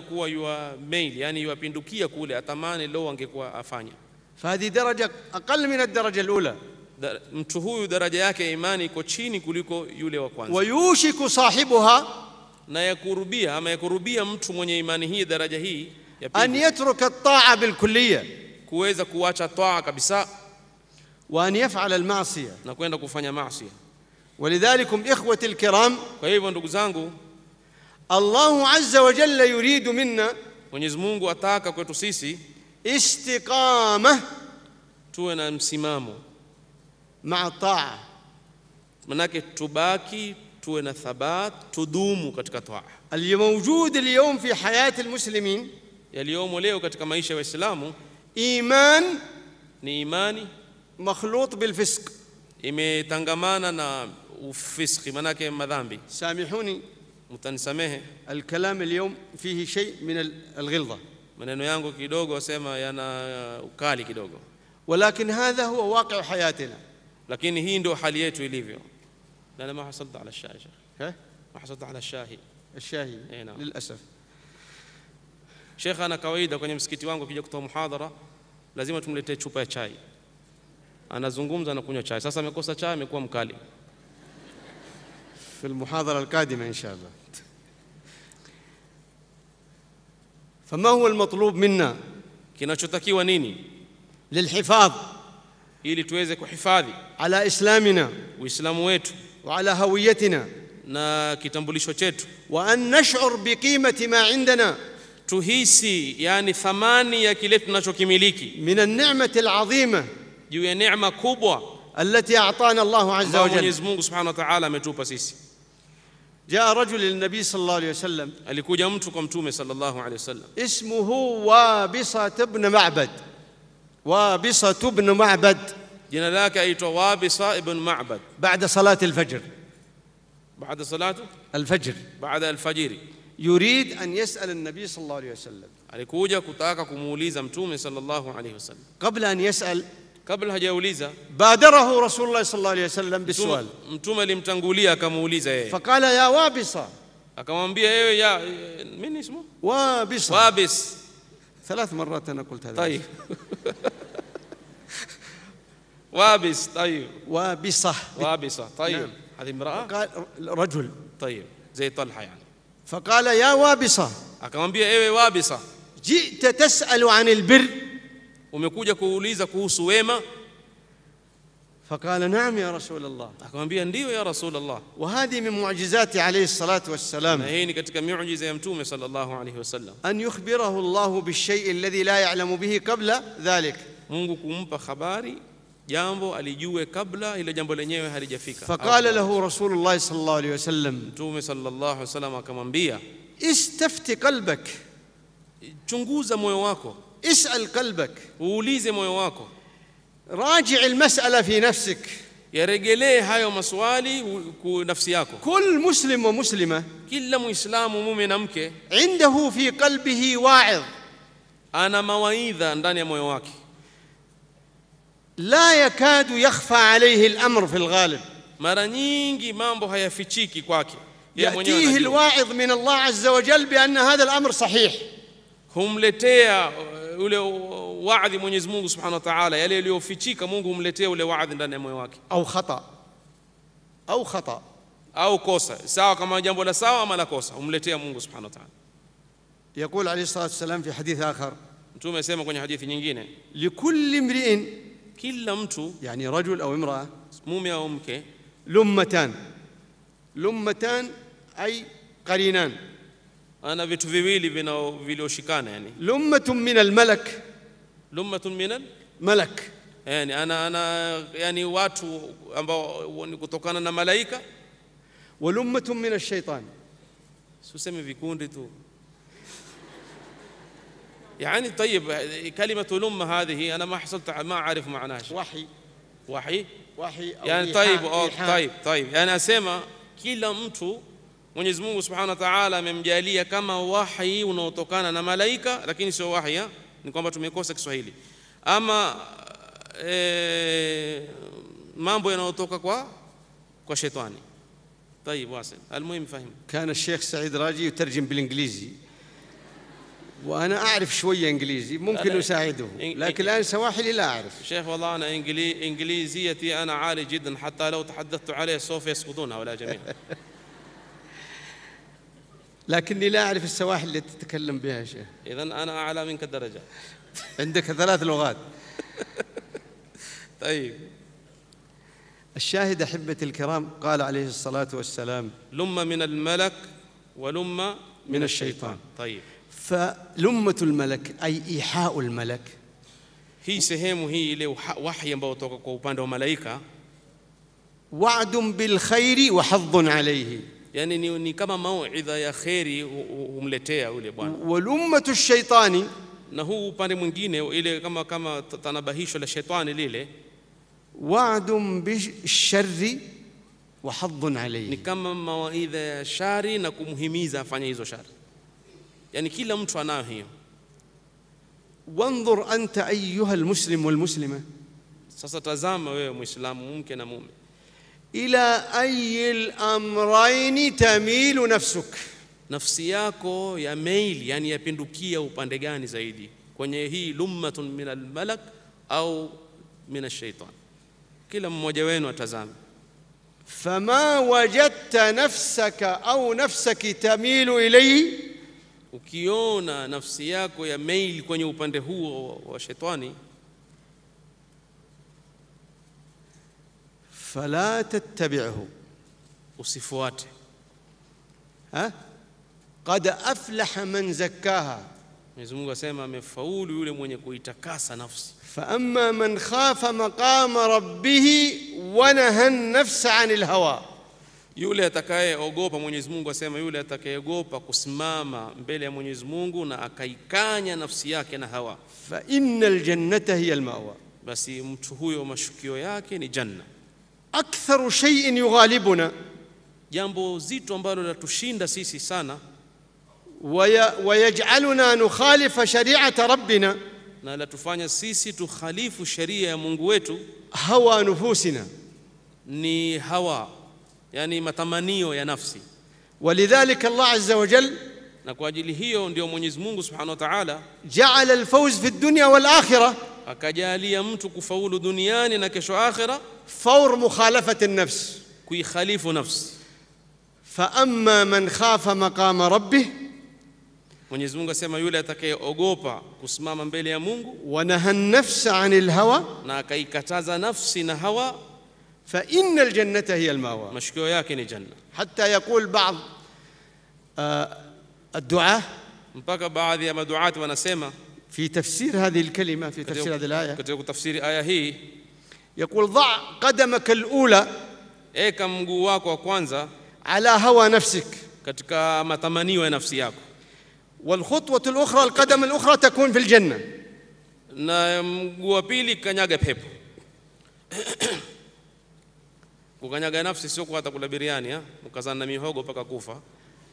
kuwa yua mail yani yuapindukia kule, atamani lo angekuwa afanya. Fahadhi daraja aqal min ad-daraja al-ula, mtu huyu daraja yake ya imani iko chini kuliko yule wa kwanza. Wayushiku sahibuha, na yakurubia ama yakurubia mtu mwenye imani hii daraja hii an yatruka at-ta'a bil-kulliya, kuweza kuacha taa kabisa. Wa an yaf'ala al-ma'siya, na kwenda kufanya maasi. Walidhalikum ikhwati al-kiram, kwa hivyo ndugu zangu الله عز وجل يريد منا ونزمونغو أتاكا كويتو سيسي استقامة تونا مسمامو مع الطاعة منك تباكي تونا ثبات تدومو كتك طاعة الموجود اليوم في حياة المسلمين اليوم وليو كتك مايشة وإسلامو إيمان نيماني مخلوط بالفسق إمي تنغمانا نا وفسق منك مذنبي سامحوني mtanisamehe. Alkalam alyawm fihi shay min alghilza, maneno yangu kidogo asema yana ukali kidogo. Walakin hadha huwa waqi' hayatina, lakini hii ndio hali yetu ilivyo. لا لا ما حصلت على الشاهي شيخ ها؟ ما حصلت على الشاهي الشاهي اي نعم للاسف Shekha, ana kawaida kwenye msikiti wangu akija kutoa muhadhara lazima tumletee chupa ya chai. Anazungumza na kunywa chai. Sasa amekosa chai, amekuwa mkali. في المحاضرة القادمة إن شاء الله فما هو المطلوب منا كناشتكي ونيني للحفاظ إلي تويزك وحفاظي على إسلامنا وإسلام ويتو وعلى هويتنا نا كتنبولي شوشيت وأن نشعر بقيمة ما عندنا تهيسي يعني ثمانية كليت نشوكي ميليكي من النعمة العظيمة يو نعمة كبوة التي أعطانا الله عز وجل الله سبحانه وتعالى متوبة سيسي جاء رجل للنبي صلى الله عليه وسلم alikuja mtu kwa mtume صلى الله عليه وسلم اسمه وابصة ابن معبد وابصة ابن معبد جنا ذاك aitwa وابصة ابن معبد بعد صلاة الفجر بعد صلاة الفجر بعد الفجر يريد أن يسأل النبي صلى الله عليه وسلم alikuja kutaka kumuuliza mtume صلى الله عليه وسلم قبل أن يسأل قبل وليزا بادره رسول الله صلى الله عليه وسلم بالسؤال متوم اللي متنقولي أكموليزا فقال يا وابصة أكمان بيا يا من اسمه وابصة وابس ثلاث مرات أنا قلت هذا طيب وابس طيب وابصة وابصة طيب نعم. هذه امرأة قال رجل طيب زي طلحة يعني فقال يا وابصة أكمان بيا وابصة جئت تسأل عن البر umekuja kuuliza kuhusu wema فقال نعم يا رسول الله akamwambia ndio ya rasul Allah وهذه من معجزات عليه الصلاة والسلام na hii ni katika miujiza ya mtume sallallahu alayhi wasallam an yukhbirahu Allah بالشيء الذي لا يعلم به قبل ذلك Mungu kumpa habari jambo alijue kabla ile jambo lenyewe halijafika faqala lahu rasulullah sallallahu alayhi wasallam mtume sallallahu alayhi wasallam akamwambia istafti qalbak chunguza moyo wako اسال قلبك وليزي مويواكو راجع المسألة في نفسك يا رجلي هاي مسوالي ونفسياكو كل مسلم ومسلمة كل مسلم ومؤمن أمك عنده في قلبه واعظ أنا مواعيدا داني مويواكي لا يكاد يخفى عليه الأمر في الغالب مرانينجي مامبو هيا فيتشيكي كواكي يأتيه الواعظ من الله عز وجل بأن هذا الأمر صحيح هم لتيا ule waadhi Mwenyezi Mungu Subhanahu wa Ta'ala, yale yaliyofichika Mungu humletea ule waadhi ndani ya moyo wake, au khata au khata au kosa sawa, kama jambo la sawa ama la kosa, humletea Mungu Subhanahu wa Ta'ala. يقول عليه الصلاة والسلام في حديث آخر أنتم asema kwenye حديث nyingine, لكل امرئ كل mtu, يعني رجل أو امرأة موم au mke, لمتان لمتان أي قرينان أنا vitu viwili vinao vilioshikana يعني لمة من الملك لمة من الملك يعني أنا أنا يعني watu ambao ni kutokana na malaika ولمة من الشيطان سوسمي vikundi ريتو يعني طيب كلمة لمة هذه أنا ما حصلت ما أعرف معناها شيء وحي وحي وحي أو يعني طيب أو طيب طيب يعني أسامة كل مطو Mwenyezi Mungu Subhanahu wa Ta'ala amemjalia kama wahi unaotokana na malaika, lakini sio wahi, ni kwamba tumekosa Kiswahili ama e, mambo yanayotoka kwa kwa shetani. طيب واصل المهم فهم كان الشيخ سعيد راجي يترجم بالانجليزي وانا اعرف شويه انجليزي ممكن اساعده لكن الان سواحلي لا اعرف شيخ والله انا انجليزيتي انا عالي جدا حتى لو تحدثت عليه سوف يسقطون هؤلاء جميعا لكني لا أعرف السواحل اللي تتكلم بها يا شيخ إذا أنا أعلى منك درجه عندك ثلاث لغات طيب الشاهد أحبتي الكرام قال عليه الصلاة والسلام لم من الملك ولم من, من الشيطان. الشيطان طيب فلمة الملك أي إيحاء الملك هي سهام هي وحي wahi وعد بالخير وحظ عليه يعني ني ني كما إذا يا خيري وملتيا يله بوانا والامه الشيطان نهو هو بار مغيره وله كما كما تنبهيش شيطان ليله وعد بالشر وحظ عليه ني كما موعظه إذا شاري نكمهميزا افني هذو شر يعني كل mtu anayo hiyo وانظر انت ايها المسلم والمسلمه ساسا تزاما wewe muislamu mke إلى أي الأمرين تميل نفسك نفسياكو يا ميل يعني يا بندوكيا وباندغاني زايدي كوني هي لمة من الملك أو من الشيطان كلا موجوين وتزام فما وجدت نفسك أو نفسك تميل إليه وكيونا nafsi يا ميل كوني kwenye وشيطاني. فلا تتبعه وصفواته ha? qad aflaha man zakkaha Mwenyezi Mungu asema amefaulu yule mwenye kuitakasa nafsi. Fa amma man khafa maqama rabbihi wa naha nafsa anil hawa, yule atakayeogopa Mwenyezi Mungu asema yule atakayeogopa kusimama mbele ya Mwenyezi Mungu na akaikanya nafsi yake na hawa. Fa innal jannata hiya almawa, basi mtu huyo mashukio yake ni janna. aktharu shay'in yughalibuna, jambo zito ambalo latushinda sisi sana, wayajaluna nukhalifa shari'ata rabbina, na latufanya sisi tukhalifu sheria ya Mungu wetu. Hawa nufusina, ni hawa, yani matamanio ya nafsi. Walidhalika Allah azza wa jalla na kwa ajili hiyo ndio Mwenyezi Mungu Subhanahu wa Ta'ala jaala alfawz fi dunya wal akhirah akajalia mtu kufaulu duniani na kesho akhira faur mukhalafati nafs kuikhalifu nafsi faama man khafa maqama rabbih Mwenyezi Mungu asema yule atakayeogopa kusimama mbele ya Mungu wanaha nafsa anil hawa na akaikataza nafsi na hawa fa innal jannata hiya almawa mashkio yake ni janna hatta yaqul ba'd الدعاء mpaka baadhi ya maduati wanasema في تفسير هذه الكلمة في تفسير هذه الآية كتبوا تفسير آية هي يقول ضع قدمك الأولى إيكا مقواك وكوانزا على هوى نفسك كتك ما تمني ونفسياك والخطوة الأخرى القدم الأخرى تكون في الجنة نعم قوابيلي كنياغا بحب كنياغا نفسي سوكوا تقول برياني مكزان نمي هوغو بكا كوفا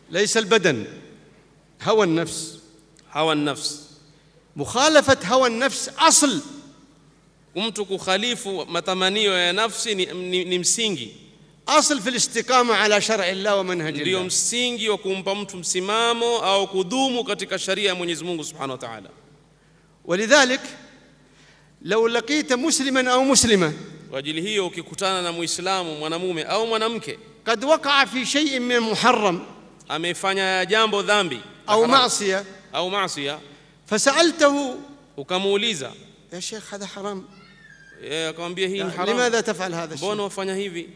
ليس البدن هوى النفس هوى النفس مخالفة هوى النفس أصل ومتو كخليف متمانيو يا نفسي نمسينجي أصل في الاستقامة على شرع الله ومنهج الله اليوم سينجي وكم بمتم سمامو أو كدومو كتك الشريعة من يزمونه سبحانه وتعالى ولذلك لو لقيت مسلما أو مسلمة وجل هي وكيكتانا مسلم ونمومي أو منمك قد وقع في شيء من محرم أمي فانيا جامبو ذنبي أو معصية, أو معصية فسألته وكموليزا يا شيخ هذا حرام يا كم بيهين حرام لماذا تفعل هذا الشيء بونو فني هيفي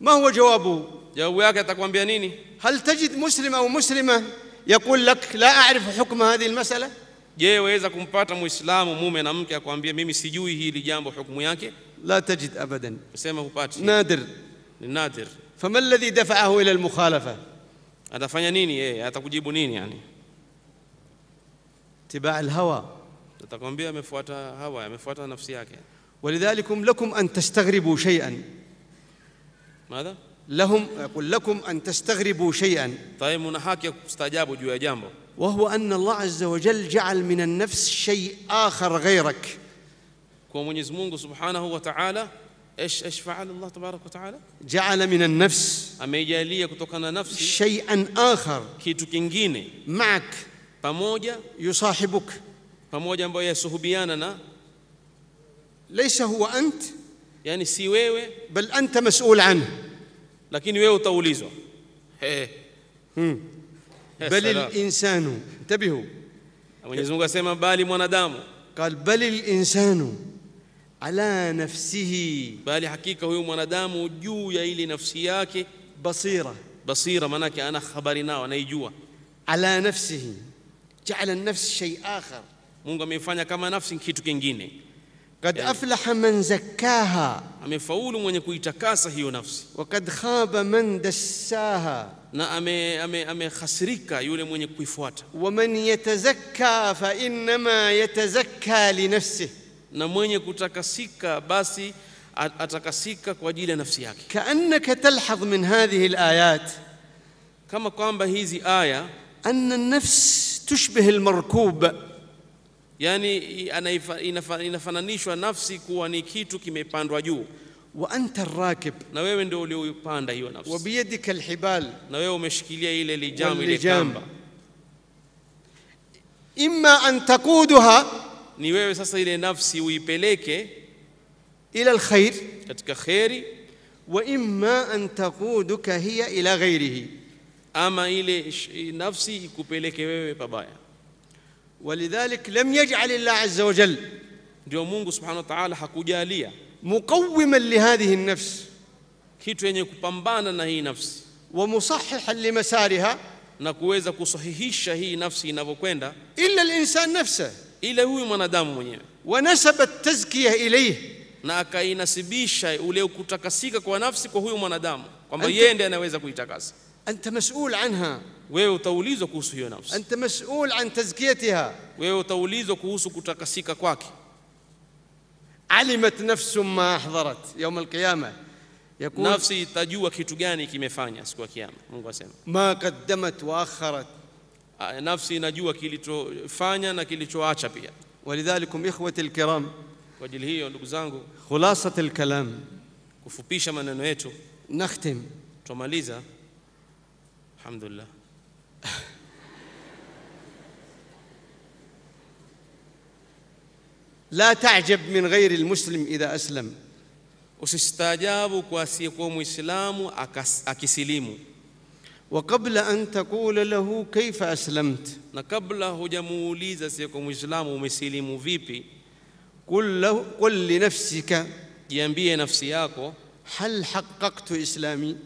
ما هو جوابه جواب ياك تقوم بيانيني هل تجد مسلم أو مسلمة يقول لك لا أعرف حكم هذه المسألة جاء وإذا كم بات مسلم ومؤمن نعم كي أقوم بيه ميمي سيجوي هي لجانب حكم ياك لا تجد أبدا سمع بات نادر نادر فما الذي دفعه إلى المخالفة هذا فني نيني إيه هذا كجيبونيني يعني اتباع الهوى ولذلكم لكم أن تستغربوا شيئا ماذا لهم أقول لكم أن تستغربوا شيئا طيب من حق جوا وهو أن الله عز وجل جعل من النفس شيء آخر غيرك سبحانه وتعالى ايش ايش فعل الله تبارك وتعالى؟ جعل من النفس ameijalia kutokana na نفسي شيئا آخر kitu kingine معك pamoja yusahibuk pamoja ambayo yasuhubiana na laysa huwa ant yani si wewe bal anta mas'ul an lakini wewe utaulizwa hey. hmm. bal al-insanu intabihu Mwenyezi Mungu asema bali mwanadamu قال بل الإنسان ala nafsihi bali hakika huyu mwanadamu juu ya ile nafsi yake basira basira manake ana habari nao anaijua ala nafsihi jaala nafsi shay akhar, Mungu ameifanya kama nafsi kitu kingine. Kad yani, aflaha man zakkaha, amefaulu mwenye kuitakasa hiyo nafsi. Wa kad khaba man dassaha, na amehasirika ame, ame yule mwenye kuifuata. Wa man yatazakka fa innama yatazakka li nafsih, na mwenye kutakasika basi atakasika kwa ajili ya nafsi yake. Kaannaka talhadh min hadhihi alayat, kama kwamba hizi aya anna nafsi تشبه المرkub yani inafananishwa nafsi kuwa ni kitu kimepandwa juu wa anta rakib na wewe ndio ulioipanda hiyo nafsi wa biyadika alhibal na wewe umeshikilia ile lijamu ile kamba imma an takuduha ni wewe sasa ile nafsi uipeleke ila alkhair katika khairi wa imma an takuduka hiya ila ghairihi ama ile nafsi ikupeleke wewe pabaya Walidhalik lam yaj'al يجعل azza wa jal, ndio Mungu Subhanahu wa Ta'ala hakujalia muqawwiman hadhihi an-nafs kitu yenye kupambana na hii nafsi wa musahihan li masariha, na kuweza kusahihisha hii nafsi inavyokwenda illa al-insan nafsa ila huyu mwanadamu mwenyewe wa nasaba at-tazkiyah ilayhi na akainasibisha ule kutakasika kwa nafsi kwa huyu mwanadamu kwamba yeye ndiye anaweza kuitakasa أنت مسؤول عنها أنت مسؤول عن تزكيتها علمت نفس ما أحضرت يوم القيامة يقول نفسي تجوا كيتو جاني كي مفانيا سكوا كيام ما قدمت وأخرت آه، نفسي نجوا كي لتو فانيا نا كي لتو أشبيا ولذلك إخوة الكرام وجل هي ولوزانغو خلاصة الكلام كفو من من نختم توماليزا الحمد لله لا تعجب من غير المسلم إذا أسلم usistaajabu kwa asiyekuwa mwislamu akisilimu wakabla an taqula lahu kaifa aslamt na kabla hujamuuliza asiyekuwa mwislamu umesilimu vipi qul linafsika jiambie nafsi yako hal haqqaqtu islami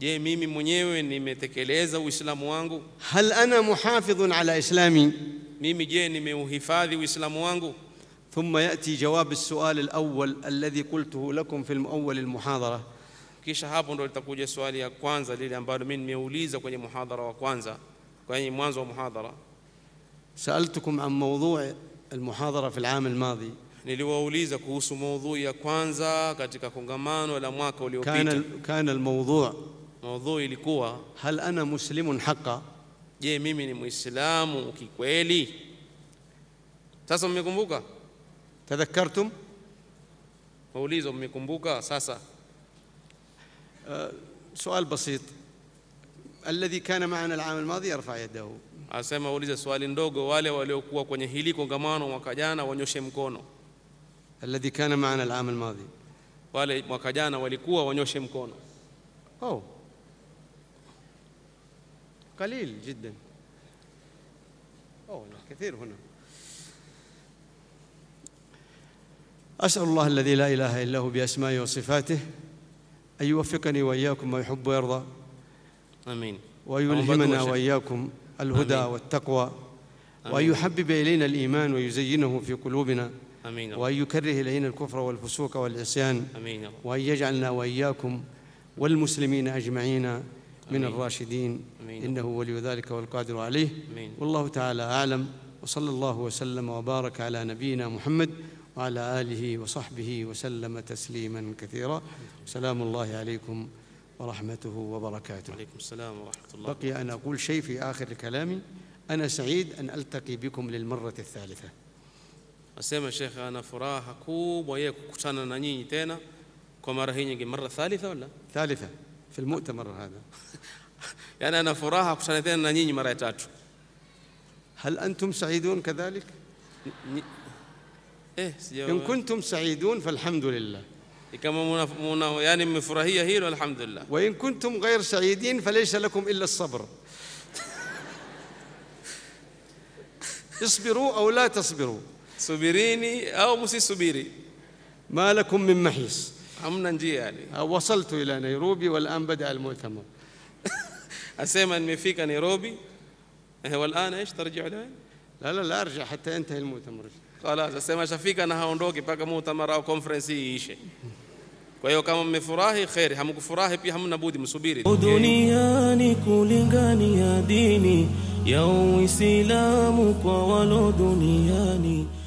je mimi mwenyewe nimetekeleza uislamu wangu hal ana muhafidhun ala islami mimi je nimeuhifadhi uislamu wangu ثم ياتي جواب السؤال الاول الذي قلته لكم في اول المحاضره kisha hapo ndo litakuja swali ya kwanza lile ambalo mimi nimeuliza kwenye muhadhara wa kwanza kwenye mwanzo wa muhadhara Sa'altukum an al-muhadhara fi al في al الماضي niliwauliza kuhusu maudhui ya kwanza katika kongamano la mwaka uliopita kana, kana الموضوع Maudhui ilikuwa hal ana muslimun haqa, je, mimi ni muislamu kikweli? Sasa mmekumbuka, tadhakkartum, maulizo mmekumbuka. Sasa uh, sual basit alladhi kana maana al-aam al-madhi yarfa yadahu, asema ulize swali ndogo, wale waliokuwa kwenye hili kongamano mwaka jana wanyoshe mkono. Alladhi kana maana al-aam al-madhi, wale mwaka jana walikuwa wanyoshe mkono. Oh. قليل جدا أوه كثير هنا أسأل الله الذي لا إله إلا هو بأسمائه وصفاته أن يوفقني وإياكم ما يحب ويرضى آمين ويلهمنا وإياكم الهدى أمين. والتقوى أمين. وأن يحبب إلينا الإيمان ويزينه في قلوبنا أمين وأن يكره إلينا الكفر والفسوق والعصيان أمين وأن يجعلنا وإياكم والمسلمين أجمعين من الراشدين أمين. إنه ولي ذلك والقادر عليه والله تعالى أعلم وصلى الله وسلم وبارك على نبينا محمد وعلى آله وصحبه وسلم تسليما كثيرا سلام الله عليكم ورحمته وبركاته وعليكم السلام ورحمة الله بقي أن أقول شيء في آخر كلامي أنا سعيد أن ألتقي بكم للمرة الثالثة أسمى الشيخ أنا فراحة كوب وياك كتانا نانيني تينا كما رهيني مرة ثالثة ولا؟ ثالثة في المؤتمر هذا يعني أنا فراها سنتين أنا نيني مريتات هل أنتم سعيدون كذلك؟ إيه سيوة. إن كنتم سعيدون فالحمد لله إيه، كما منا يعني من فرهية هي والحمد لله وإن كنتم غير سعيدين فليس لكم إلا الصبر اصبروا أو لا تصبروا سبريني أو مسي صبيري ما لكم من محيص عمنا جي يعني أه، وصلت إلى نيروبي والآن بدأ المؤتمر أسيما اني فيك نيروبي إيه، والآن إيش ترجع لين لا لا لا أرجع حتى ينتهي المؤتمر خلاص أسيما شفيك أنا هونروكي باقي مؤتمر أو كونفرنسي إيشي Kwa hiyo kama mmefurahi kheri, hamkufurahi pia hamna budi msubiri. Duniani kulingania dini ya Uislamu kwa walo duniani